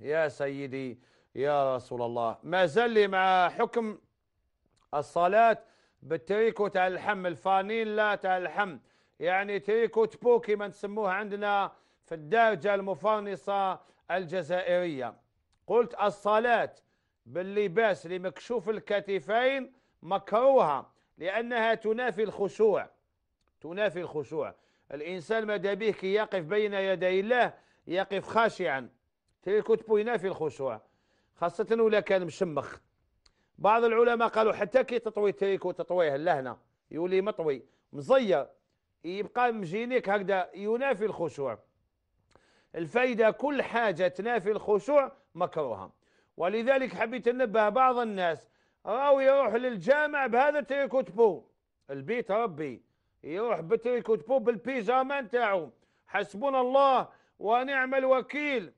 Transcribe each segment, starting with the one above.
يا سيدي يا رسول الله ما زال لي مع حكم الصلاة بالتريكو تاع اللحم الفانيلا تاع اللحم يعني تريكو تبوكي ما نسموه عندنا في الدارجة المفرنصة الجزائرية قلت الصلاة باللباس لمكشوف الكتفين مكروهة لأنها تنافي الخشوع تنافي الخشوع الإنسان ماذا به كي يقف بين يدي الله يقف خاشعا بوينا ينافي الخشوع خاصة ولا كان مشمخ بعض العلماء قالوا حتى كي تطوي تريكو تطويه لهنا يولي مطوي مزير يبقى مجينيك هكذا ينافي الخشوع الفايدة كل حاجة تنافي الخشوع مكروها ولذلك حبيت نبه بعض الناس راهو يروح للجامع بهذا بو البيت ربي يروح بو بالبيجامة نتاعو حسبنا الله ونعم الوكيل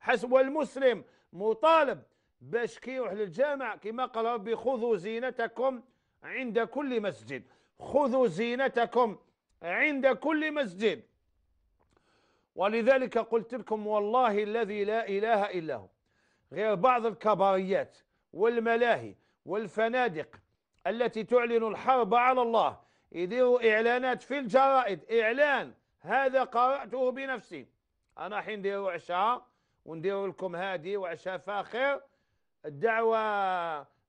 حسب المسلم مطالب باش كيروح للجامع كما قال ربي خذوا زينتكم عند كل مسجد خذوا زينتكم عند كل مسجد ولذلك قلت لكم والله الذي لا إله إلا هو غير بعض الكباريات والملاهي والفنادق التي تعلن الحرب على الله يديروا إعلانات في الجرائد إعلان هذا قرأته بنفسي أنا حين ديروا عشاء وندير لكم هذه وعشاء فاخر الدعوة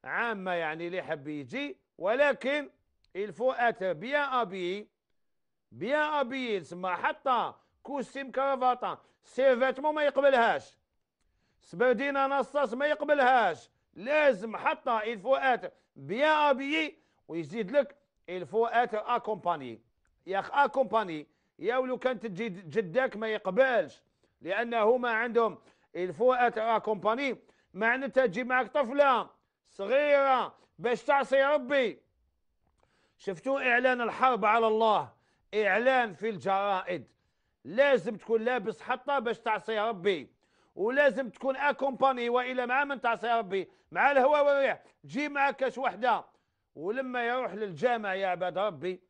عامة يعني اللي حب يجي ولكن الفو اتر بيان ابي بيان ابي تسمى حتى كوستيم كرافاطا سيرفاتمون ما يقبلهاش سبردينا نصاص ما يقبلهاش لازم حتى الفو اتر بيان ابي ويزيد لك الفو اتر اكومباني يا اخ اكومباني يا ولو كانت تجي جداك ما يقبلش لان هما عندهم الفو كومباني معناتها تجيب معك طفله صغيره باش تعصي ربي شفتوا اعلان الحرب على الله اعلان في الجرائد لازم تكون لابس حطه باش تعصي ربي ولازم تكون اكومباني والا مع من تعصي ربي مع الهواء والريح تجي معك كاش وحده ولما يروح للجامع يا عباد ربي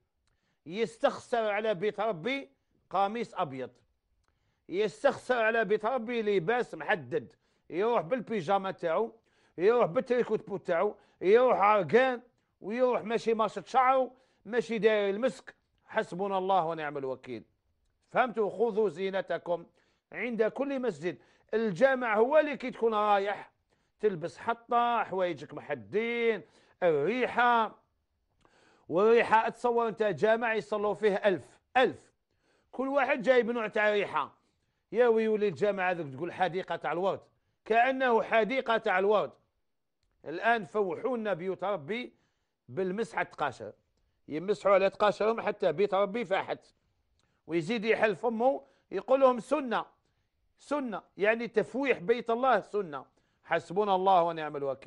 يستخسر على بيت ربي قميص ابيض يستخسر على بطربي لباس محدد يروح بالبيجاما تاعو يروح بالتريكوت بو تاعو يروح عرقان ويروح ماشي ماشط شعره ماشي داير المسك حسبنا الله ونعم الوكيل فهمتوا خذوا زينتكم عند كل مسجد الجامع هو اللي كي تكون رايح تلبس حطة حوايجك محدين الريحة والريحة اتصور انت جامع يصلوا فيه ألف ألف كل واحد جايب نوع تاع ريحة يا ويولي الجامعة ذوك تقول حديقة تاع الورد كأنه حديقة تاع الورد الآن فوحونا بيوت ربي بالمسحة تقاشر يمسحوا على تقاشرهم حتى بيت ربي فاحت ويزيد يحل فمه يقول لهم سنة سنة يعني تفويح بيت الله سنة حسبنا الله ونعم الوكيل